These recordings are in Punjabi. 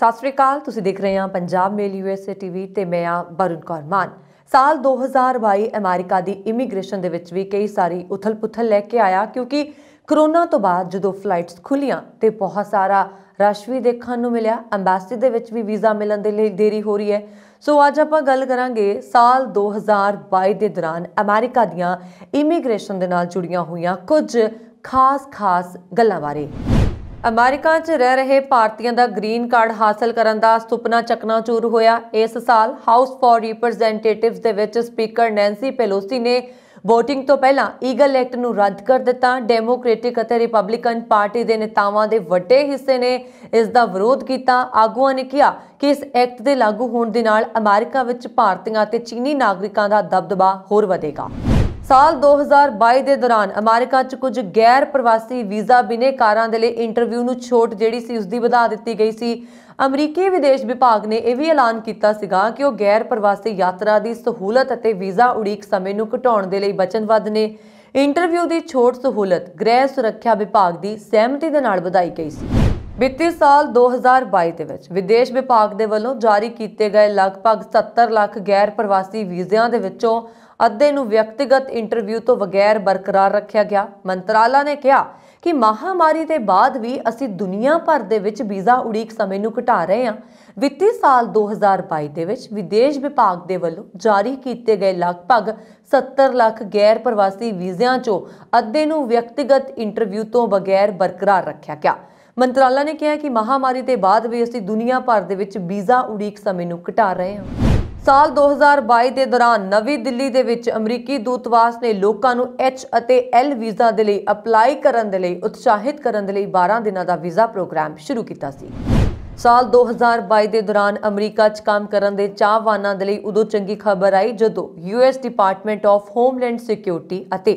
ਸਤਿ ਸ੍ਰੀ ਅਕਾਲ ਤੁਸੀਂ ਦੇਖ ਰਹੇ ਹਾਂ ਪੰਜਾਬ ਮੇਲ ਯੂਐਸਏ ਟੀਵੀ ਤੇ ਮੈਂ ਆ ਬਰੁਨ ਕੌਰ ਮਾਨ ਸਾਲ 2022 ਅਮਰੀਕਾ ਦੀ ਇਮੀਗ੍ਰੇਸ਼ਨ ਦੇ ਵਿੱਚ ਵੀ ਕਈ ਸਾਰੀ ਉਥਲ-ਪੁਥਲ ਲੈ ਕੇ ਆਇਆ ਕਿਉਂਕਿ ਕਰੋਨਾ ਤੋਂ ਬਾਅਦ ਜਦੋਂ ਫਲਾਈਟਸ ਖੁੱਲੀਆਂ ਤੇ ਬਹੁਤ ਸਾਰਾ ਰਸ਼ ਵੀ ਦੇਖਣ ਨੂੰ ਮਿਲਿਆ ਐਮਬੈਸੀ ਦੇ ਵਿੱਚ ਵੀ ਵੀਜ਼ਾ ਮਿਲਣ ਦੇ ਲਈ ਦੇਰੀ ਹੋ ਰਹੀ ਹੈ ਸੋ ਅੱਜ ਆਪਾਂ ਗੱਲ ਕਰਾਂਗੇ ਸਾਲ 2022 ਦੇ ਦੌਰਾਨ ਅਮਰੀਕਾ ਦੀਆਂ ਇਮੀਗ੍ਰੇਸ਼ਨ ਦੇ ਨਾਲ ਜੁੜੀਆਂ ਹੋਈਆਂ ਕੁਝ ਖਾਸ-ਖਾਸ ਗੱਲਾਂ ਬਾਰੇ ਅਮਰੀਕਾ 'ਚ ਰਹਿ ਰਹੇ ਭਾਰਤੀਆਂ ਦਾ ਗ੍ਰੀਨ ਕਾਰਡ ਹਾਸਲ ਕਰਨ ਦਾ ਸੁਪਨਾ ਚਕਨਾਚੂਰ ਹੋਇਆ ਇਸ ਸਾਲ ਹਾਊਸ ਫਾਰ ਰਿਪਰੈਜ਼ੈਂਟੇਟਿਵਸ ਦੇ ਵਿੱਚ ਸਪੀਕਰ ਨੈਂਸੀ ਪੈਲੋਸੀ ਨੇ VOTING ਤੋਂ ਪਹਿਲਾਂ ਈਗਲ ਐਕਟ ਨੂੰ ਰੱਦ ਕਰ ਦਿੱਤਾ ਡੈਮੋਕ੍ਰੈਟਿਕ ਅਤੇ ਰਿਪਬਲਿਕਨ ਪਾਰਟੀ ਦੇ ਨੇਤਾਵਾਂ ਦੇ ਵੱਡੇ ਹਿੱਸੇ ਨੇ ਇਸ ਦਾ ਵਿਰੋਧ ਕੀਤਾ ਆਗੂਆਂ ਨੇ ਕਿਹਾ ਕਿ ਇਸ ਐਕਟ ਦੇ ਲਾਗੂ ਹੋਣ ਦੇ ਨਾਲ ਅਮਰੀਕਾ ਵਿੱਚ ਭਾਰਤੀਆਂ ਅਤੇ ਚੀਨੀ ਨਾਗਰਿਕਾਂ ਦਾ ਦਬਦਬਾ ਹੋਰ ਵਧੇਗਾ ਸਾਲ 2022 ਦੇ ਦੌਰਾਨ ਅਮਰੀਕਾ 'ਚ ਕੁਝ ਗੈਰ ਪ੍ਰਵਾਸੀ ਵੀਜ਼ਾ ਬਿਨੇਕਾਰਾਂ ਦੇ ਲਈ ਇੰਟਰਵਿਊ ਨੂੰ ਛੋਟ ਜਿਹੜੀ ਸੀ ਉਸ ਦੀ ਵਧਾ ਦਿੱਤੀ ਗਈ ਸੀ ਅਮਰੀਕੀ ਵਿਦੇਸ਼ ਵਿਭਾਗ ਨੇ ਇਹ ਵੀ ਐਲਾਨ ਕੀਤਾ ਸੀਗਾ ਕਿ ਉਹ ਗੈਰ ਪ੍ਰਵਾਸੀ ਯਾਤਰਾ ਦੀ ਸਹੂਲਤ ਅਤੇ ਵੀਜ਼ਾ ਉਡੀਕ ਸਮੇਂ ਨੂੰ ਘਟਾਉਣ ਦੇ ਲਈ ਵਚਨਬੱਧ ਨੇ ਇੰਟਰਵਿਊ ਦੀ ਛੋਟ ਸਹੂਲਤ ਗ੍ਰਹਿ ਸੁਰੱਖਿਆ ਵਿਭਾਗ ਦੀ ਸਹਿਮਤੀ ਦੇ ਨਾਲ ਵਧਾਈ ਗਈ ਸੀ ਵਿੱਤੀ ਸਾਲ 2022 ਦੇ ਵਿੱਚ ਵਿਦੇਸ਼ ਵਿਭਾਗ ਦੇ ਵੱਲੋਂ ਜਾਰੀ ਕੀਤੇ ਗਏ ਲਗਭਗ 70 ਲੱਖ ਗੈਰ ਪ੍ਰਵਾਸੀ ਵੀਜ਼ਿਆਂ ਦੇ ਵਿੱਚੋਂ ਅੱਧੇ ਨੂੰ ਵਿਅਕਤੀਗਤ ਇੰਟਰਵਿਊ ਤੋਂ ਬਗੈਰ ਬਰਕਰਾਰ ਰੱਖਿਆ ਗਿਆ ਮੰਤਰਾਲਾ ਨੇ ਕਿਹਾ ਕਿ ਮਹਾਮਾਰੀ ਦੇ ਬਾਅਦ ਵੀ ਅਸੀਂ ਦੁਨੀਆ ਭਰ ਦੇ ਵਿੱਚ ਵੀਜ਼ਾ ਉਡੀਕ ਸਮੇਂ ਨੂੰ ਘਟਾ ਰਹੇ ਹਾਂ ਵਿੱਤੀ ਸਾਲ 2022 ਦੇ ਵਿੱਚ ਵਿਦੇਸ਼ ਵਿਭਾਗ ਦੇ ਵੱਲੋਂ ਜਾਰੀ ਕੀਤੇ ਗਏ ਲਗਭਗ 70 ਲੱਖ ਗੈਰ ਪ੍ਰਵਾਸੀ ਵੀਜ਼ਿਆਂ 'ਚੋਂ ਅੱਧੇ ਨੂੰ ਵਿਅਕਤੀਗਤ ਇੰਟਰਵਿਊ ਤੋਂ ਬਗੈਰ ਬਰਕਰਾਰ ਰੱਖਿਆ ਗਿਆ ਮੰਤਰਾਲਾ ਨੇ ਕਿਹਾ ਕਿ ਮਹਾਮਾਰੀ ਦੇ ਬਾਅਦ ਵੀ ਅਸੀਂ ਦੁਨੀਆ ਭਰ ਦੇ ਵਿੱਚ ਵੀਜ਼ਾ ਉਡੀਕ ਸਮੇਂ ਨੂੰ ਘਟਾ ਰਹੇ ਹਾਂ ਸਾਲ 2022 ਦੇ ਦੌਰਾਨ ਨਵੀਂ ਦਿੱਲੀ ਦੇ ਵਿੱਚ ਅਮਰੀਕੀ ਦੂਤਵਾਸ ਨੇ ਲੋਕਾਂ ਨੂੰ ਐਚ ਅਤੇ ਐਲ ਵੀਜ਼ਾ ਦੇ ਲਈ ਅਪਲਾਈ ਕਰਨ ਦੇ ਲਈ ਉਤਸ਼ਾਹਿਤ ਕਰਨ ਦੇ ਲਈ 12 ਦਿਨਾਂ ਦਾ ਵੀਜ਼ਾ ਪ੍ਰੋਗਰਾਮ ਸ਼ੁਰੂ ਕੀਤਾ ਸੀ ਸਾਲ 2022 ਦੇ ਦੌਰਾਨ ਅਮਰੀਕਾ 'ਚ ਕੰਮ ਕਰਨ ਦੇ ਚਾਹਵਾਨਾਂ ਦੇ ਲਈ ਉਦੋਂ ਚੰਗੀ ਖਬਰ ਆਈ ਜਦੋਂ US department of homeland security ਅਤੇ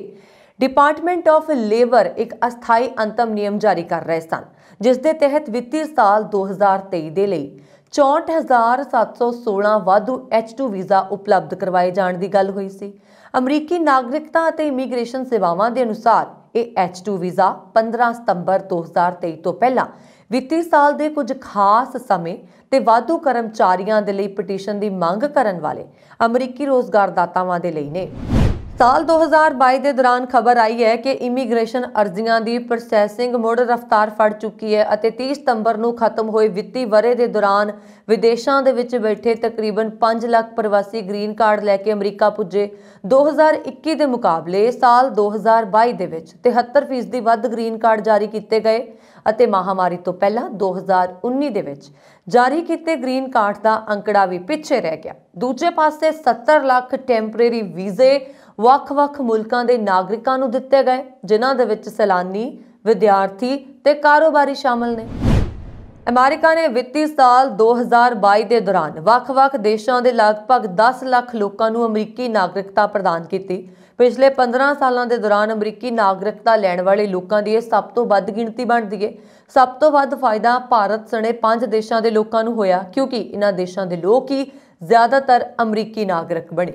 ਡਿਪਾਰਟਮੈਂਟ ਆਫ ਲੇਬਰ ਇੱਕ ਅਸਥਾਈ ਅੰਤਮ ਨਿਯਮ ਜਾਰੀ ਕਰ ਰਹੇ ਸਨ ਜਿਸ ਦੇ ਤਹਿਤ ਵਿੱਤੀ ਸਾਲ 2023 ਦੇ ਲਈ 64716 ਵਾਧੂ H2 ਵੀਜ਼ਾ ਉਪਲਬਧ ਕਰਵਾਏ ਜਾਣ ਦੀ ਗੱਲ ਹੋਈ ਸੀ ਅਮਰੀਕੀ ਨਾਗਰਿਕਤਾ ਅਤੇ ਇਮੀਗ੍ਰੇਸ਼ਨ ਸੇਵਾਵਾਂ ਦੇ ਅਨੁਸਾਰ ਇਹ H2 ਵੀਜ਼ਾ 15 ਸਤੰਬਰ 2023 ਤੋਂ ਪਹਿਲਾਂ ਵਿੱਤੀ ਸਾਲ ਦੇ ਕੁਝ ਖਾਸ ਸਮੇਂ ਤੇ ਵਾਧੂ ਕਰਮਚਾਰੀਆਂ ਦੇ ਲਈ ਪਟੀਸ਼ਨ ਦੀ ਮੰਗ ਕਰਨ ਵਾਲੇ ਅਮਰੀਕੀ ਰੋਜ਼ਗਾਰਦਾਤਾਵਾਂ ਦੇ ਲਈ ਨੇ ਸਾਲ 2022 ਦੇ ਦੌਰਾਨ ਖਬਰ ਆਈ ਹੈ ਕਿ ਇਮੀਗ੍ਰੇਸ਼ਨ ਅਰਜ਼ੀਆਂ ਦੀ ਪ੍ਰੋਸੈਸਿੰਗ ਮੁੜ ਰਫ਼ਤਾਰ ਫੜ ਚੁੱਕੀ ਹੈ ਅਤੇ 30 ਸਤੰਬਰ ਨੂੰ ਖਤਮ ਹੋਏ ਵਿੱਤੀ ਵਰੇ ਦੇ ਦੌਰਾਨ ਵਿਦੇਸ਼ਾਂ ਦੇ ਵਿੱਚ ਬੈਠੇ ਤਕਰੀਬਨ 5 ਲੱਖ ਪ੍ਰਵਾਸੀ ਗ੍ਰੀਨ ਕਾਰਡ ਲੈ ਕੇ ਅਮਰੀਕਾ ਪੁੱਜੇ 2021 ਦੇ ਮੁਕਾਬਲੇ ਸਾਲ 2022 ਦੇ ਵਿੱਚ 73% ਦੀ ਵੱਧ ਗ੍ਰੀਨ ਕਾਰਡ ਜਾਰੀ ਕੀਤੇ ਗਏ ਅਤੇ ਮਹਾਮਾਰੀ ਤੋਂ ਪਹਿਲਾਂ 2019 ਦੇ ਵਿੱਚ ਜਾਰੀ ਕੀਤੇ ਗ੍ਰੀਨ ਕਾਰਡ ਦਾ ਅੰਕੜਾ ਵੀ ਪਿੱਛੇ ਰਹਿ ਗਿਆ ਦੂਜੇ ਪਾਸੇ 70 ਲੱਖ ਟੈਂਪਰੇਰੀ ਵੀਜ਼ੇ ਵੱਖ-ਵੱਖ ਮੁਲਕਾਂ ਦੇ ਨਾਗਰਿਕਾਂ ਨੂੰ ਦਿੱਤੇ ਗਏ ਜਿਨ੍ਹਾਂ ਦੇ ਵਿੱਚ ਸੈਲਾਨੀ ਵਿਦਿਆਰਥੀ ਤੇ ਕਾਰੋਬਾਰੀ ਸ਼ਾਮਲ ਨੇ ਅਮਰੀਕਾ ਨੇ ਵਿੱਤੀ ਸਾਲ 2022 ਦੇ ਦੌਰਾਨ ਵੱਖ-ਵੱਖ ਦੇਸ਼ਾਂ ਦੇ ਲਗਭਗ 10 ਲੱਖ ਲੋਕਾਂ ਨੂੰ ਅਮਰੀਕੀ ਨਾਗਰਿਕਤਾ ਪ੍ਰਦਾਨ ਕੀਤੀ ਪਿਛਲੇ 15 ਸਾਲਾਂ ਦੇ ਦੌਰਾਨ ਅਮਰੀਕੀ ਨਾਗਰਿਕਤਾ ਲੈਣ ਵਾਲੇ ਲੋਕਾਂ ਦੀ ਇਹ ਸਭ ਤੋਂ ਵੱਧ ਗਿਣਤੀ ਬਣਦੀ ਹੈ ਸਭ ਤੋਂ ਵੱਧ ਫਾਇਦਾ ਭਾਰਤ ਸਣੇ 5 ਦੇਸ਼ਾਂ ਦੇ ਲੋਕਾਂ ਨੂੰ ਹੋਇਆ ਕਿਉਂਕਿ ਇਹਨਾਂ ਦੇਸ਼ਾਂ ਦੇ ਲੋਕ ਹੀ ਜ਼ਿਆਦਾਤਰ ਅਮਰੀਕੀ ਨਾਗਰਿਕ ਬਣੇ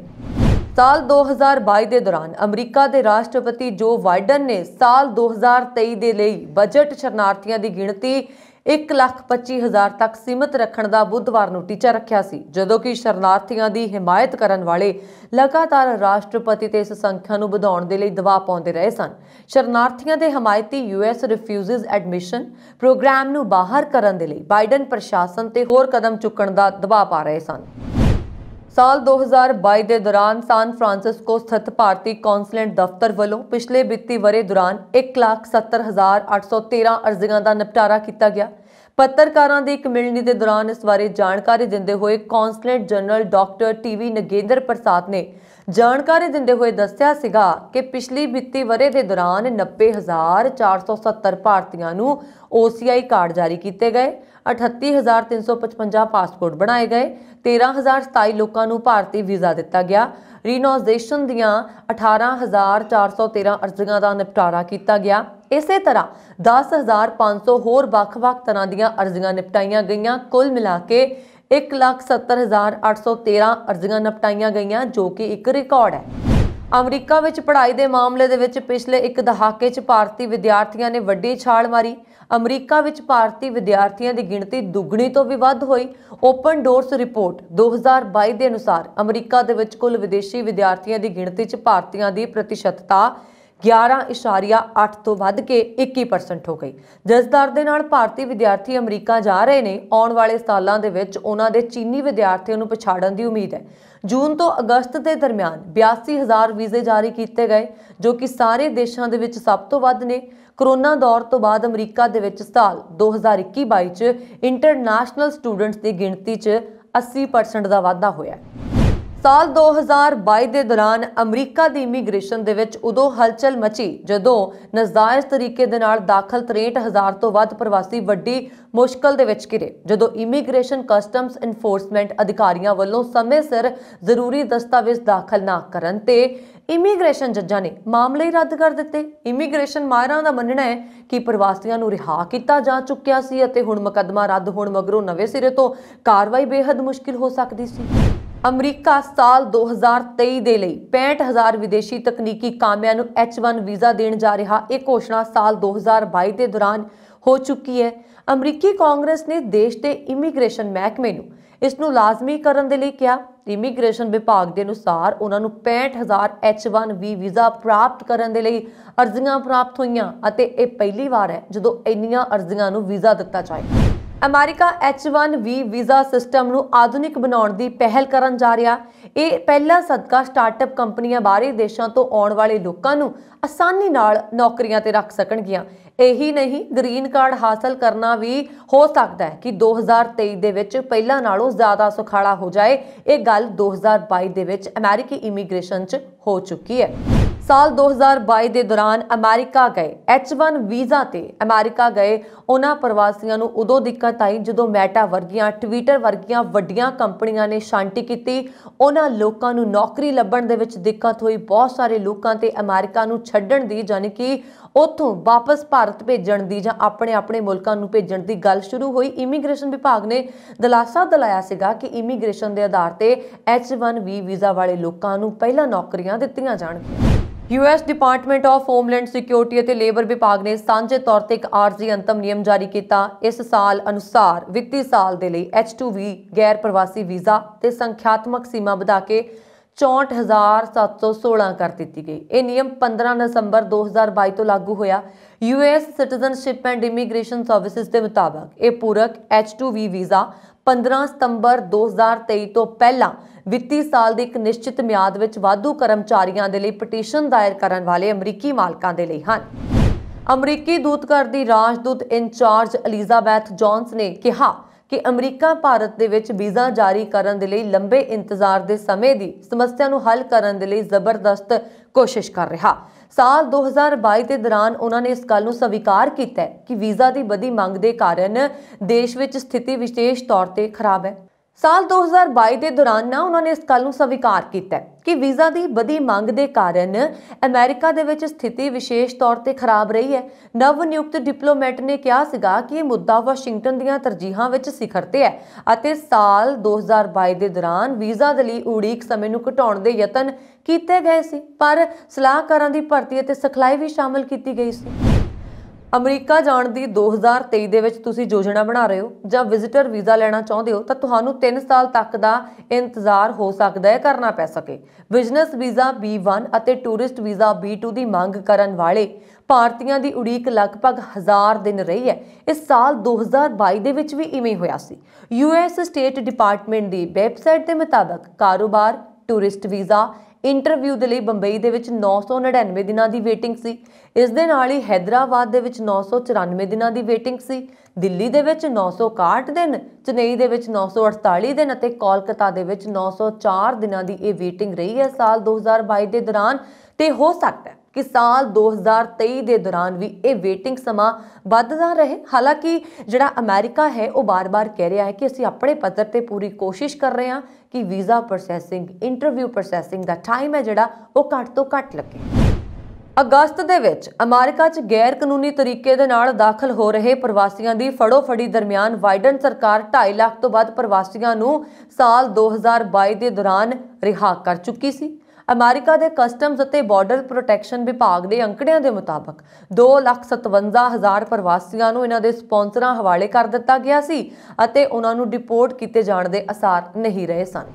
ਸਾਲ 2022 ਦੇ ਦੌਰਾਨ ਅਮਰੀਕਾ ਦੇ ਰਾਸ਼ਟਰਪਤੀ ਜੋ ਵਾਈਡਨ ਨੇ ਸਾਲ 2023 ਦੇ ਲਈ ਬਜਟ ਸ਼ਰਨਾਰਥੀਆਂ ਦੀ ਗਿਣਤੀ 1,25,000 ਤੱਕ ਸੀਮਤ ਰੱਖਣ ਦਾ ਬੁੱਧਵਾਰ ਨੂੰ ਟੀਚਾ ਰੱਖਿਆ ਸੀ ਜਦੋਂ ਕਿ ਸ਼ਰਨਾਰਥੀਆਂ ਦੀ ਹਿਮਾਇਤ ਕਰਨ ਵਾਲੇ ਲਗਾਤਾਰ ਰਾਸ਼ਟਰਪਤੀ ਤੇ ਇਸ ਸੰਖਿਆ ਨੂੰ ਵਧਾਉਣ ਦੇ ਲਈ ਦਬਾਅ ਪਾਉਂਦੇ ਰਹੇ ਸਨ ਸ਼ਰਨਾਰਥੀਆਂ ਦੇ ਹਮਾਇਤੀ ਯੂਐਸ ਰਿਫਿਊਜ਼ਸ ਐਡਮਿਸ਼ਨ ਪ੍ਰੋਗਰਾਮ ਨੂੰ ਬਾਹਰ ਕਰਨ ਦੇ ਲਈ ਬਾਈਡਨ ਪ੍ਰਸ਼ਾਸਨ ਤੇ ਹੋਰ ਕਦਮ ਚੁੱਕਣ ਦਾ ਦਬਾਅ ਪਾ ਰਹੇ ਸਨ ਸਾਲ 2022 ਦੇ ਦੌਰਾਨ ਸਾਨ ਫਰਾਂਸਿਸਕੋ ਸਥਿਤ ਭਾਰਤੀ ਕੌਂਸਲੇਟ ਦਫ਼ਤਰ ਵੱਲੋਂ ਪਿਛਲੇ ਵਿੱਤੀ ਵਰੇ ਦੌਰਾਨ 170813 ਅਰਜ਼ੀਆਂ ਦਾ ਨਿਪਟਾਰਾ ਕੀਤਾ ਗਿਆ ਪੱਤਰਕਾਰਾਂ ਦੀ ਇੱਕ ਮਿਲਣੀ ਦੇ ਦੌਰਾਨ ਇਸ ਬਾਰੇ ਜਾਣਕਾਰੀ ਦਿੰਦੇ ਹੋਏ consulate general doctor T V Nagendra Prasad ਨੇ ਜਾਣਕਾਰੀ ਦਿੰਦੇ ਹੋਏ ਦੱਸਿਆ ਸੀਗਾ ਕਿ ਪਿਛਲੀ ਵਿੱਤੀ ਵਰੇ ਦੇ ਦੌਰਾਨ 90470 ਭਾਰਤੀਆਂ ਨੂੰ OCI ਕਾਰਡ ਜਾਰੀ ਕੀਤੇ ਗਏ 38355 ਪਾਸਪੋਰਟ ਬਣਾਏ ਗਏ 13027 ਲੋਕਾਂ ਨੂੰ ਭਾਰਤੀ ਵੀਜ਼ਾ ਦਿੱਤਾ ਗਿਆ ਰੀਨੋਜ਼ੇਸ਼ਨ ਦੀਆਂ 18413 ਅਰਜ਼ੀਆਂ ਦਾ ਨਿਪਟਾਰਾ ਕੀਤਾ ਗਿਆ ਇਸੇ ਤਰ੍ਹਾਂ 10500 ਹੋਰ ਵੱਖ-ਵੱਖ ਤਰ੍ਹਾਂ ਦੀਆਂ ਅਰਜ਼ੀਆਂ ਨਿਪਟਾਈਆਂ ਗਈਆਂ ਕੁੱਲ ਮਿਲਾ ਕੇ 170813 ਅਰਜ਼ੀਆਂ ਨਿਪਟਾਈਆਂ ਗਈਆਂ ਜੋ ਕਿ ਇੱਕ ਰਿਕਾਰਡ ਹੈ ਅਮਰੀਕਾ ਵਿੱਚ ਪੜ੍ਹਾਈ ਦੇ ਮਾਮਲੇ ਦੇ ਵਿੱਚ ਪਿਛਲੇ ਇੱਕ ਦਹਾਕੇ 'ਚ ਭਾਰਤੀ ਵਿਦਿਆਰਥੀਆਂ ਨੇ ਵੱਡੀ ਛਾਲ ਮਾਰੀ ਅਮਰੀਕਾ ਵਿੱਚ ਭਾਰਤੀ ਵਿਦਿਆਰਥੀਆਂ ਦੀ ਗਿਣਤੀ ਦੁੱਗਣੀ ਤੋਂ ਵੀ ਵੱਧ ਹੋਈ ਓਪਨ ਡੋਰਸ ਰਿਪੋਰਟ 2022 ਦੇ ਅਨੁਸਾਰ ਅਮਰੀਕਾ ਦੇ ਵਿੱਚ ਕੁੱਲ ਵਿਦੇਸ਼ੀ ਵਿਦਿਆਰਥੀਆਂ ਦੀ ਗਿਣਤੀ 'ਚ ਭਾਰਤੀਆਂ ਦੀ ਪ੍ਰਤੀਸ਼ਤਤਾ 11.8 ਤੋਂ ਵੱਧ ਕੇ 21% ਹੋ ਗਈ ਜਿਸ ਦਰ ਦੇ ਨਾਲ ਭਾਰਤੀ ਵਿਦਿਆਰਥੀ ਅਮਰੀਕਾ ਜਾ ਰਹੇ ਨੇ ਆਉਣ ਵਾਲੇ ਸਾਲਾਂ ਦੇ ਵਿੱਚ ਉਹਨਾਂ ਦੇ ਚੀਨੀ ਵਿਦਿਆਰਥੀਆਂ ਨੂੰ ਪਛਾੜਨ ਦੀ ਉਮੀਦ ਹੈ ਜੂਨ ਤੋਂ ਅਗਸਤ ਦੇ ਦਰਮਿਆਨ 82000 ਵੀਜ਼ੇ ਜਾਰੀ ਕੀਤੇ ਗਏ ਜੋ ਕਿ ਸਾਰੇ ਦੇਸ਼ਾਂ ਦੇ ਵਿੱਚ ਸਭ ਤੋਂ ਵੱਧ ਨੇ ਕਰੋਨਾ ਦੌਰ ਤੋਂ ਬਾਅਦ ਅਮਰੀਕਾ ਦੇ ਵਿੱਚ ਸਾਲ 2021-22 ਚ ਇੰਟਰਨੈਸ਼ਨਲ ਸਟੂਡੈਂਟਸ ਦੀ ਗਿਣਤੀ ਚ 80% ਦਾ ਵਾਧਾ ਹੋਇਆ ਸਾਲ 2022 ਦੇ ਦੌਰਾਨ ਅਮਰੀਕਾ ਦੀ ਇਮੀਗ੍ਰੇਸ਼ਨ ਦੇ ਵਿੱਚ ਉਦੋਂ ਹਲਚਲ ਮਚੀ ਜਦੋਂ ਨਜ਼ਾਇਜ਼ ਤਰੀਕੇ ਦੇ ਨਾਲ ਦਾਖਲ 63000 ਤੋਂ ਵੱਧ ਪ੍ਰਵਾਸੀ ਵੱਡੀ ਮੁਸ਼ਕਲ ਦੇ ਵਿੱਚ ਘਿਰੇ ਜਦੋਂ ਇਮੀਗ੍ਰੇਸ਼ਨ ਕਸਟਮਸ ਐਨਫੋਰਸਮੈਂਟ ਅਧਿਕਾਰੀਆਂ ਵੱਲੋਂ ਸਮੇਂ ਸਿਰ ਜ਼ਰੂਰੀ ਦਸਤਾਵੇਜ਼ ਦਾਖਲ ਨਾ ਕਰਨ ਤੇ ਇਮੀਗ੍ਰੇਸ਼ਨ ਜੱਜਾਂ ਨੇ ਮਾਮਲੇ ਰੱਦ ਕਰ ਦਿੱਤੇ ਇਮੀਗ੍ਰੇਸ਼ਨ ਮਾਹਿਰਾਂ ਦਾ ਮੰਨਣਾ ਹੈ ਕਿ ਪ੍ਰਵਾਸੀਆਂ ਨੂੰ ਰਿਹਾ ਕੀਤਾ ਜਾ ਚੁੱਕਿਆ ਸੀ ਅਤੇ ਹੁਣ ਮੁਕੱਦਮਾ ਰੱਦ ਹੋਣ ਮਗਰੋਂ ਨਵੇਂ ਸਿਰੇ ਤੋਂ ਕਾਰਵਾਈ ਬੇहद ਮੁਸ਼ਕਿਲ ਹੋ ਸਕਦੀ ਸੀ ਅਮਰੀਕਾ ਸਾਲ 2023 ਦੇ ਲਈ 65000 ਵਿਦੇਸ਼ੀ ਤਕਨੀਕੀ ਕਾਮਿਆਂ ਨੂੰ H1 ਵੀਜ਼ਾ ਦੇਣ ਜਾ ਰਿਹਾ ਇਹ ਘੋਸ਼ਣਾ ਸਾਲ 2022 ਦੇ ਦੌਰਾਨ ਹੋ ਚੁੱਕੀ ਹੈ ਅਮਰੀਕੀ ਕਾਂਗਰਸ ਨੇ ਦੇਸ਼ ਦੇ ਇਮੀਗ੍ਰੇਸ਼ਨ ਮਹਿਕਮੇ ਨੂੰ ਇਸ ਨੂੰ ਲਾਜ਼ਮੀ ਕਰਨ ਦੇ ਲਈ ਕਿਹਾ ਇਮੀਗ੍ਰੇਸ਼ਨ ਵਿਭਾਗ ਦੇ ਅਨੁਸਾਰ ਉਹਨਾਂ ਨੂੰ 65000 H1B ਵੀਜ਼ਾ ਪ੍ਰਾਪਤ ਕਰਨ ਦੇ ਲਈ ਅਰਜ਼ੀਆਂ ਪ੍ਰਾਪਤ ਹੋਈਆਂ ਅਤੇ ਇਹ ਪਹਿਲੀ ਵਾਰ ਹੈ ਜਦੋਂ ਇੰਨੀਆਂ ਅਰਜ਼ੀਆਂ ਨੂੰ ਵੀਜ਼ਾ ਦਿੱਤਾ ਜਾਏ ਅਮਰੀਕਾ H1B ਵੀਜ਼ਾ ਸਿਸਟਮ ਨੂੰ ਆਧੁਨਿਕ ਬਣਾਉਣ ਦੀ ਪਹਿਲ ਕਰਨ ਜਾ ਰਿਹਾ ਇਹ ਪਹਿਲਾ ਸਦਕਾ ਸਟਾਰਟਅਪ ਕੰਪਨੀਆਂ ਬਾਹਰੀ ਦੇਸ਼ਾਂ ਤੋਂ ਆਉਣ ਵਾਲੇ ਲੋਕਾਂ ਨੂੰ ਆਸਾਨੀ ਨਾਲ ਨੌਕਰੀਆਂ ਤੇ ਰੱਖ ਸਕਣਗੀਆਂ ਇਹੀ ਨਹੀਂ ਗ੍ਰੀਨ ਕਾਰਡ ਹਾਸਲ ਕਰਨਾ ਵੀ ਹੋ ਸਕਦਾ ਹੈ ਕਿ 2023 ਦੇ ਵਿੱਚ ਪਹਿਲਾਂ ਨਾਲੋਂ ਜ਼ਿਆਦਾ ਸੁਖਾਲਾ ਹੋ ਜਾਏ ਇਹ ਗੱਲ 2022 ਦੇ ਵਿੱਚ ਅਮਰੀਕੀ ਇਮੀਗ੍ਰੇਸ਼ਨ 'ਚ ਹੋ ਚੁੱਕੀ ਹੈ ਸਾਲ 2022 ਦੇ ਦੌਰਾਨ ਅਮਰੀਕਾ ਗਏ H1 ਵੀਜ਼ਾ ਤੇ ਅਮਰੀਕਾ ਗਏ ਉਹਨਾਂ ਪ੍ਰਵਾਸੀਆਂ ਨੂੰ ਉਦੋਂ ਦਿੱਕਤ ਆਈ ਜਦੋਂ ਮੈਟਾ ਵਰਗੀਆਂ ਟਵਿੱਟਰ ਵਰਗੀਆਂ ਵੱਡੀਆਂ ਕੰਪਨੀਆਂ ਨੇ ਸ਼ਾਂਤੀ ਕੀਤੀ ਉਹਨਾਂ ਲੋਕਾਂ ਨੂੰ ਨੌਕਰੀ ਲੱਭਣ ਦੇ ਵਿੱਚ ਦਿੱਕਤ ਹੋਈ ਬਹੁਤ ਸਾਰੇ ਲੋਕਾਂ ਤੇ ਅਮਰੀਕਾ ਨੂੰ ਛੱਡਣ ਦੀ ਯਾਨੀ ਕਿ ਉੱਥੋਂ ਵਾਪਸ ਭਾਰਤ ਭੇਜਣ ਦੀ ਜਾਂ ਆਪਣੇ ਆਪਣੇ ਮੁਲਕਾਂ ਨੂੰ ਭੇਜਣ ਦੀ ਗੱਲ ਸ਼ੁਰੂ ਹੋਈ ਇਮੀਗ੍ਰੇਸ਼ਨ ਵਿਭਾਗ ਨੇ ਦਲਾਸਾ ਦਲਾਇਆ ਸੀਗਾ ਕਿ ਇਮੀਗ੍ਰੇਸ਼ਨ ਦੇ ਆਧਾਰ ਤੇ H1B ਵੀਜ਼ਾ ਵਾਲੇ ਲੋਕਾਂ ਨੂੰ ਪਹਿਲਾਂ ਨੌਕਰੀਆਂ ਦਿੱਤੀਆਂ ਜਾਣਗੀਆਂ US department of homeland security ਅਤੇ ਲੇਬਰ ਵਿਭਾਗ ਨੇ ਸਾਂਝੇ ਤੌਰ ਤੇ ਇੱਕ ਆਰਜ਼ੀ ਅੰਤਮ ਨਿਯਮ ਜਾਰੀ ਕੀਤਾ ਇਸ ਸਾਲ ਅਨੁਸਾਰ ਵਿੱਤੀ ਸਾਲ ਦੇ ਲਈ H2V ਗੈਰ ਪ੍ਰਵਾਸੀ ਵੀਜ਼ਾ ਤੇ ਸੰਖਿਆਤਮਕ ਸੀਮਾ ਵਧਾ ਕੇ 64716 ਕਰ ਦਿੱਤੀ ਗਈ ਇਹ ਨਿਯਮ 15 ਦਸੰਬਰ 2022 ਤੋਂ ਲਾਗੂ ਹੋਇਆ US citizenship and immigration services ਦੇ ਮੁਤਾਬਕ ਇਹ ਪੂਰਕ H2V ਵੀਜ਼ਾ 15 ਸਤੰਬਰ 2023 ਤੋਂ ਪਹਿਲਾਂ ਵਿੱਤੀ ਸਾਲ ਦੀ ਇੱਕ ਨਿਸ਼ਚਿਤ ਮਿਆਦ ਵਿੱਚ ਵਾਧੂ ਕਰਮਚਾਰੀਆਂ ਦੇ ਲਈ ਪਟੀਸ਼ਨ ਦਾਇਰ ਕਰਨ ਵਾਲੇ ਅਮਰੀਕੀ ਮਾਲਕਾਂ ਦੇ ਲਈ ਹਨ ਅਮਰੀਕੀ ਦੂਤਘਰ ਦੀ ਰਾਜਦੂਤ ਇਨਚਾਰਜ ਐਲਿਜ਼ਾਬੈਥ ਜੌਨਸ ਨੇ ਕਿਹਾ ਕਿ ਅਮਰੀਕਾ ਭਾਰਤ ਦੇ ਵਿੱਚ ਵੀਜ਼ਾ ਜਾਰੀ ਕਰਨ ਦੇ ਲਈ ਲੰਬੇ ਇੰਤਜ਼ਾਰ ਦੇ ਸਮੇਂ ਦੀ ਸਮੱਸਿਆ ਨੂੰ ਹੱਲ ਕਰਨ ਦੇ ਲਈ ਜ਼ਬਰਦਸਤ ਕੋਸ਼ਿਸ਼ ਕਰ ਰਿਹਾ ਸਾਲ 2022 ਦੇ ਦੌਰਾਨ ਉਹਨਾਂ ਨੇ ਇਸ ਗੱਲ ਨੂੰ ਸਵੀਕਾਰ ਕੀਤਾ ਕਿ ਵੀਜ਼ਾ ਦੀ ਵਧੀ ਮੰਗ ਦੇ ਕਾਰਨ ਦੇਸ਼ ਵਿੱਚ ਸਥਿਤੀ ਵਿਸ਼ੇਸ਼ ਤੌਰ ਤੇ ਖਰਾਬ ਹੈ ਸਾਲ 2022 ਦੇ ਦੌਰਾਨ ਨਾ ਉਹਨਾਂ ਨੇ ਇਸ ਗੱਲ ਨੂੰ ਸਵੀਕਾਰ ਕੀਤਾ ਕਿ ਵੀਜ਼ਾ ਦੀ ਵਧੀ ਮੰਗ ਦੇ ਕਾਰਨ ਅਮਰੀਕਾ ਦੇ ਵਿੱਚ ਸਥਿਤੀ ਵਿਸ਼ੇਸ਼ ਤੌਰ ਤੇ ਖਰਾਬ ਰਹੀ ਹੈ ਨਵ ਨਿਯੁਕਤ ਡਿਪਲੋਮੈਟ ਨੇ ਕਿਹਾ ਸੀਗਾ ਕਿ ਇਹ ਮੁੱਦਾ ਵਾਸ਼ਿੰਗਟਨ ਦੀਆਂ ਤਰਜੀਹਾਂ ਵਿੱਚ ਸਿਖਰ ਤੇ ਹੈ ਅਤੇ ਸਾਲ 2022 ਦੇ ਦੌਰਾਨ ਵੀਜ਼ਾ ਦੇ ਲਈ ਉਡੀਕ ਸਮੇਂ ਨੂੰ ਘਟਾਉਣ ਦੇ ਯਤਨ ਕੀਤੇ ਗਏ ਸੀ ਪਰ ਸਲਾਹਕਾਰਾਂ ਦੀ ਭਰਤੀ ਅਤੇ ਸਖਲਾਈ ਵੀ ਸ਼ਾਮਲ ਕੀਤੀ ਗਈ ਸੀ ਅਮਰੀਕਾ ਜਾਣ ਦੀ 2023 ਦੇ ਵਿੱਚ ਤੁਸੀਂ ਯੋਜਨਾ ਬਣਾ ਰਹੇ ਹੋ ਜਾਂ ਵਿਜ਼ਿਟਰ ਵੀਜ਼ਾ ਲੈਣਾ ਚਾਹੁੰਦੇ ਹੋ ਤਾਂ ਤੁਹਾਨੂੰ 3 ਸਾਲ ਤੱਕ ਦਾ ਇੰਤਜ਼ਾਰ ਹੋ ਸਕਦਾ ਹੈ ਕਰਨਾ ਪੈ ਸਕੇ ਬਿਜ਼ਨਸ ਵੀਜ਼ਾ B1 ਅਤੇ ਟੂਰਿਸਟ ਵੀਜ਼ਾ B2 ਦੀ ਮੰਗ ਕਰਨ ਵਾਲੇ ਭਾਰਤੀਆਂ ਦੀ ਉਡੀਕ ਲਗਭਗ 1000 ਦਿਨ ਰਹੀ ਹੈ ਇਸ ਸਾਲ 2022 ਦੇ ਵਿੱਚ ਵੀ ਇਵੇਂ ਹੋਇਆ ਸੀ ਯੂਐਸ ਸਟੇਟ ਡਿਪਾਰਟਮੈਂਟ ਦੀ ਵੈਬਸਾਈਟ ਦੇ ਮੁਤਾਬਕ ਕਾਰੋਬਾਰ ਟੂਰਿਸਟ ਵੀਜ਼ਾ ਇੰਟਰਵਿਊ ਦੇ ਲਈ ਬੰਬਈ ਦੇ ਵਿੱਚ 999 ਦਿਨਾਂ ਦੀ ਵੇਟਿੰਗ ਸੀ ਇਸ ਦੇ ਨਾਲ ਹੀ ਹైదరాబాద్ ਦੇ ਵਿੱਚ 994 ਦਿਨਾਂ ਦੀ ਵੇਟਿੰਗ ਸੀ ਦਿੱਲੀ ਦੇ ਵਿੱਚ 961 ਦਿਨ ਚੇਨਈ ਦੇ ਵਿੱਚ 948 ਦਿਨ ਅਤੇ ਕੋਲਕਾਤਾ ਦੇ ਵਿੱਚ 904 ਦਿਨਾਂ ਦੀ ਇਹ ਵੇਟਿੰਗ ਰਹੀ ਹੈ ਸਾਲ 2022 ਦੇ ਦੌਰਾਨ ਤੇ ਹੋ ਸਕਦਾ ਹੈ ਕਿ ਸਾਲ 2023 ਦੇ ਦੌਰਾਨ ਵੀ ਇਹ ਵੇਟਿੰਗ ਸਮਾਂ ਵੱਧਦਾ ਰਹੇ ਹਾਲਾਂਕਿ ਜਿਹੜਾ ਅਮਰੀਕਾ ਹੈ ਉਹ ਬਾਰ-ਬਾਰ ਕਹਿ ਰਿਹਾ ਹੈ ਕਿ ਅਸੀਂ ਆਪਣੇ ਪੱਧਰ ਤੇ ਪੂਰੀ ਕੋਸ਼ਿਸ਼ ਕਰ ਰਹੇ ਹਾਂ ਕਿ ਵੀਜ਼ਾ ਪ੍ਰੋਸੈਸਿੰਗ ਇੰਟਰਵਿਊ ਪ੍ਰੋਸੈਸਿੰਗ ਦਾ ਟਾਈਮ ਹੈ ਜਿਹੜਾ ਉਹ ਘੱਟ ਤੋਂ ਘੱਟ ਲੱਗੇ ਅਗਸਤ ਦੇ ਵਿੱਚ ਅਮਰੀਕਾ 'ਚ ਗੈਰ ਕਾਨੂੰਨੀ ਤਰੀਕੇ ਦੇ ਨਾਲ ਦਾਖਲ ਹੋ ਰਹੇ ਪ੍ਰਵਾਸੀਆਂ ਦੀ ਫੜੋ-ਫੜੀ ਦਰਮਿਆਨ ਵਾਈਡਨ ਸਰਕਾਰ 2.5 ਲੱਖ ਤੋਂ ਵੱਧ ਪ੍ਰਵਾਸੀਆਂ ਨੂੰ ਸਾਲ 2022 ਦੇ ਦੌਰਾਨ ਰਿਹਾ ਕਰ ਚੁੱਕੀ ਸੀ ਅਮਰੀਕਾ ਦੇ ਕਸਟਮਸ ਅਤੇ ਬਾਰਡਰ ਪ੍ਰੋਟੈਕਸ਼ਨ ਵਿਭਾਗ ਦੇ ਅੰਕੜਿਆਂ ਦੇ ਮੁਤਾਬਕ 257000 ਪ੍ਰਵਾਸੀਆਂ ਨੂੰ ਇਹਨਾਂ ਦੇ ਸਪਾਂਸਰਾਂ ਹਵਾਲੇ ਕਰ ਦਿੱਤਾ ਗਿਆ ਸੀ ਅਤੇ ਉਹਨਾਂ ਨੂੰ ਡਿਪੋਰਟ ਕੀਤੇ ਜਾਣ ਦੇ ਅਸਾਰ ਨਹੀਂ ਰਹੇ ਸਨ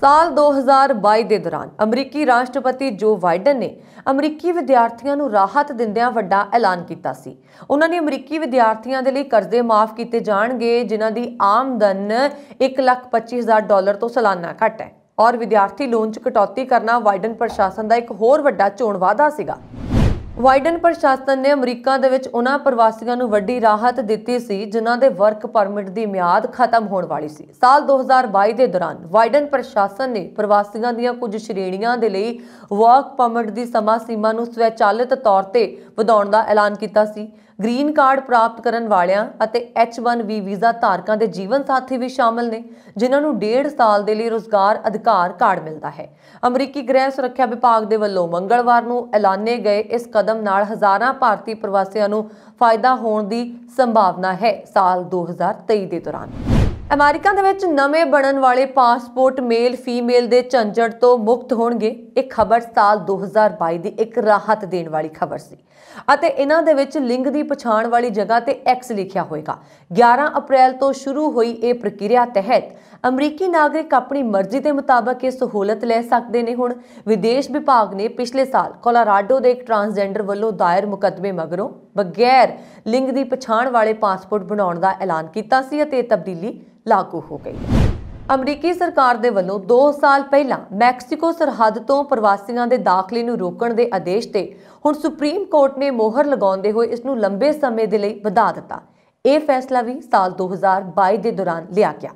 ਸਾਲ 2022 ਦੇ ਦੌਰਾਨ ਅਮਰੀਕੀ ਰਾਸ਼ਟਰਪਤੀ ਜੋ ਵਾਈਡਨ ਨੇ ਅਮਰੀਕੀ ਵਿਦਿਆਰਥੀਆਂ ਨੂੰ ਰਾਹਤ ਦਿੰਦਿਆਂ ਵੱਡਾ ਐਲਾਨ ਕੀਤਾ ਸੀ ਉਹਨਾਂ ਨੇ ਅਮਰੀਕੀ ਵਿਦਿਆਰਥੀਆਂ ਦੇ ਲਈ ਕਰਜ਼ੇ ਮਾਫ ਕੀਤੇ ਜਾਣਗੇ ਜਿਨ੍ਹਾਂ ਦੀ ਆਮਦਨ 125000 ਡਾਲਰ ਤੋਂ ਸਾਲਾਨਾ ਘੱਟ ਹੈ ਔਰ ਵਿਦਿਆਰਥੀ ਲੋਨ 'ਚ ਕਟੌਤੀ ਕਰਨਾ ਵਾਈਡਨ ਪ੍ਰਸ਼ਾਸਨ ਦਾ ਇੱਕ ਹੋਰ ਵੱਡਾ ਚੋਣ ਵਾਦਾ ਸੀਗਾ ਵਾਈਡਨ ਪ੍ਰਸ਼ਾਸਨ ਨੇ ਅਮਰੀਕਾ ਦੇ ਵਿੱਚ ਉਹਨਾਂ ਪ੍ਰਵਾਸੀਆਂ ਨੂੰ ਵੱਡੀ ਰਾਹਤ ਦਿੱਤੀ ਸੀ ਜਿਨ੍ਹਾਂ ਦੇ ਵਰਕ ਪਰਮਿਟ ਦੀ ਮਿਆਦ ਖਤਮ ਹੋਣ ਵਾਲੀ ਸੀ ਸਾਲ 2022 ਦੇ ਦੌਰਾਨ ਵਾਈਡਨ ਪ੍ਰਸ਼ਾਸਨ ਨੇ ਪ੍ਰਵਾਸੀਆਂ ਦੀਆਂ ਕੁਝ ਸ਼੍ਰੇਣੀਆਂ ਦੇ ਲਈ ਵਰਕ ਪਰਮਿਟ ਦੀ ਸਮਾਂ ਸੀਮਾ ਨੂੰ ਸਵੈਚਾਲਿਤ ਤੌਰ ਤੇ ਵਧਾਉਣ ਦਾ ਐਲਾਨ ਕੀਤਾ ਸੀ ਗ੍ਰੀਨ ਕਾਰਡ ਪ੍ਰਾਪਤ ਕਰਨ ਵਾਲਿਆਂ ਅਤੇ H1B ਵੀਜ਼ਾ ਧਾਰਕਾਂ ਦੇ ਜੀਵਨ ਸਾਥੀ ਵੀ ਸ਼ਾਮਲ ਨੇ ਜਿਨ੍ਹਾਂ ਨੂੰ ਡੇਢ ਸਾਲ ਦੇ ਲਈ ਰੋਜ਼ਗਾਰ ਅਧਿਕਾਰ ਕਾਰਡ ਮਿਲਦਾ ਹੈ ਅਮਰੀਕੀ ਗ੍ਰਹਿ ਸੁਰੱਖਿਆ ਵਿਭਾਗ ਦੇ ਵੱਲੋਂ ਮੰਗਲਵਾਰ ਨੂੰ ਐਲਾਨੇ ਗਏ ਇਸ ਕਦਮ ਨਾਲ ਹਜ਼ਾਰਾਂ ਭਾਰਤੀ ਪ੍ਰਵਾਸੀਆਂ ਨੂੰ ਫਾਇਦਾ ਹੋਣ ਦੀ ਸੰਭਾਵਨਾ ਹੈ ਸਾਲ 2023 ਦੇ ਦੌਰਾਨ ਅਮਰੀਕਾ ਦੇ ਵਿੱਚ ਨਵੇਂ ਬਣਨ ਵਾਲੇ ਪਾਸਪੋਰਟ ਮੇਲ ਫੀਮੇਲ ਦੇ ਝੰਜਟ ਤੋਂ ਮੁਕਤ ਹੋਣਗੇ ਇਹ ਖਬਰ ਸਾਲ 2022 ਦੀ ਇੱਕ ਰਾਹਤ ਦੇਣ ਵਾਲੀ ਖਬਰ ਸੀ ਅਤੇ ਇਹਨਾਂ ਦੇ ਵਿੱਚ ਲਿੰਗ ਦੀ ਪਛਾਣ ਵਾਲੀ ਜਗ੍ਹਾ ਤੇ ਐਕਸ ਲਿਖਿਆ ਹੋਏਗਾ 11 ਅਪ੍ਰੈਲ ਤੋਂ ਸ਼ੁਰੂ ਹੋਈ ਇਹ ਪ੍ਰਕਿਰਿਆ ਤਹਿਤ ਅਮਰੀਕੀ ਨਾਗਰਿਕ ਆਪਣੀ ਮਰਜ਼ੀ ਦੇ ਮੁਤਾਬਕ ਇਹ ਸਹੂਲਤ ਲੈ ਸਕਦੇ ਨੇ ਹੁਣ ਵਿਦੇਸ਼ ਵਿਭਾਗ ਨੇ ਪਿਛਲੇ ਸਾਲ ਕੋਲਾਰਾਡੋ ਦੇ ਇੱਕ ਟਰਾਂਸਜੈਂਡਰ ਵੱਲੋਂ ਦਾਇਰ ਮੁਕੱਦਮੇ ਮਗਰੋਂ ਬਗੈਰ ਲਿੰਗ ਦੀ ਪਛਾਣ ਵਾਲੇ ਪਾਸਪੋਰਟ ਬਣਾਉਣ ਦਾ ਐਲਾਨ ਕੀਤਾ ਸੀ ਅਤੇ ਇਹ ਤਬਦੀਲੀ ਲਾਗੂ ਹੋ ਗਈ ਅਮਰੀਕੀ ਸਰਕਾਰ ਦੇ ਵੱਲੋਂ 2 ਸਾਲ ਪਹਿਲਾਂ ਮੈਕਸੀਕੋ ਸਰਹੱਦ ਤੋਂ ਪ੍ਰਵਾਸੀਆਂ ਦੇ ਦਾਖਲੇ ਨੂੰ ਰੋਕਣ ਦੇ ਆਦੇਸ਼ ਤੇ ਹੁਣ ਸੁਪਰੀਮ ਕੋਰਟ ਨੇ ਮੋਹਰ ਲਗਾਉਂਦੇ ਹੋਏ ਇਸ ਨੂੰ ਲੰਬੇ ਸਮੇਂ ਦੇ ਲਈ ਵਧਾ ਦਿੱਤਾ ਇਹ ਫੈਸਲਾ ਵੀ ਸਾਲ 2022 ਦੇ ਦੌਰਾਨ ਲਿਆ ਗਿਆ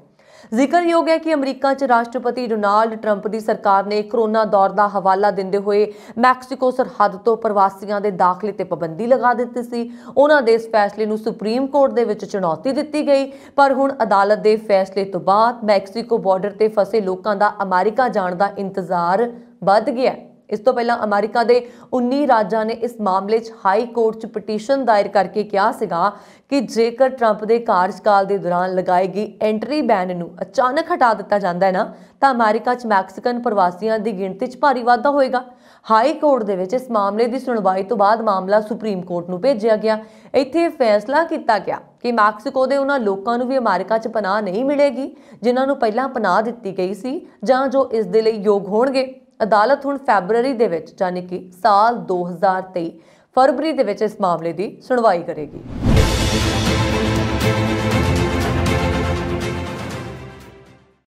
ਜ਼ਿਕਰਯੋਗ ਹੈ ਕਿ ਅਮਰੀਕਾ 'ਚ ਰਾਸ਼ਟਰਪਤੀ ਡੋਨਾਲਡ ਟਰੰਪ ਦੀ ਸਰਕਾਰ ਨੇ ਕਰੋਨਾ ਦੌਰ ਦਾ ਹਵਾਲਾ ਦਿੰਦੇ ਹੋਏ ਮੈਕਸੀਕੋ ਸਰਹੱਦ ਤੋਂ ਪ੍ਰਵਾਸੀਆਂ ਦੇ ਦਾਖਲੇ ਤੇ ਪਾਬੰਦੀ ਲਗਾ ਦਿੱਤੀ ਸੀ ਉਹਨਾਂ ਦੇ ਇਸ ਫੈਸਲੇ ਨੂੰ ਸੁਪਰੀਮ ਕੋਰਟ ਦੇ ਵਿੱਚ ਚੁਣੌਤੀ ਦਿੱਤੀ ਗਈ ਪਰ ਹੁਣ ਅਦਾਲਤ ਦੇ ਫੈਸਲੇ ਤੋਂ ਬਾਅਦ ਮੈਕਸੀਕੋ ਬਾਰਡਰ ਤੇ ਫਸੇ ਲੋਕਾਂ ਦਾ ਅਮਰੀਕਾ ਜਾਣ ਦਾ ਇੰਤਜ਼ਾਰ ਵੱਧ ਗਿਆ ਇਸ ਤੋਂ ਪਹਿਲਾਂ ਅਮਰੀਕਾ ਦੇ 19 ਰਾਜਾਂ ਨੇ ਇਸ ਮਾਮਲੇ 'ਚ ਹਾਈ ਕੋਰਟ 'ਚ ਪਟੀਸ਼ਨ ਦਾਇਰ ਕਰਕੇ ਕਿਹਾ ਸੀਗਾ ਕਿ ਜੇਕਰ ਟਰੰਪ ਦੇ ਕਾਰਜਕਾਲ ਦੇ ਦੌਰਾਨ ਲਗਾਈ ਗਈ ਐਂਟਰੀ ਬੈਨ ਨੂੰ ਅਚਾਨਕ ਹਟਾ ਦਿੱਤਾ ਜਾਂਦਾ ਹੈ ਨਾ ਤਾਂ ਅਮਰੀਕਾ 'ਚ ਮੈਕਸੀਕਨ ਪ੍ਰਵਾਸੀਆਂ ਦੀ ਗਿਣਤੀ 'ਚ ਭਾਰੀ ਵਾਧਾ ਹੋਏਗਾ ਹਾਈ ਕੋਰਟ ਦੇ ਵਿੱਚ ਇਸ ਮਾਮਲੇ ਦੀ ਸੁਣਵਾਈ ਤੋਂ ਬਾਅਦ ਮਾਮਲਾ ਸੁਪਰੀਮ ਕੋਰਟ ਨੂੰ ਭੇਜਿਆ ਗਿਆ ਇੱਥੇ ਫੈਸਲਾ ਕੀਤਾ ਗਿਆ ਕਿ ਮੈਕਸੀਕੋ ਦੇ ਉਹਨਾਂ ਲੋਕਾਂ ਨੂੰ ਵੀ ਅਮਰੀਕਾ 'ਚ ਪਨਾਹ ਨਹੀਂ ਮਿਲੇਗੀ ਜਿਨ੍ਹਾਂ ਨੂੰ ਪਹਿਲਾਂ ਪਨਾਹ ਦਿੱਤੀ ਗਈ ਸੀ ਜਾਂ ਜੋ ਇਸ ਦੇ ਲਈ ਯੋਗ ਹੋਣਗੇ ਅਦਾਲਤ ਹੁਣ ਫੈਬਰੂਰੀ ਦੇ ਵਿੱਚ ਯਾਨੀ ਕਿ ਸਾਲ 2023 ਫਰਵਰੀ ਦੇ ਵਿੱਚ ਇਸ ਮਾਮਲੇ ਦੀ ਸੁਣਵਾਈ ਕਰੇਗੀ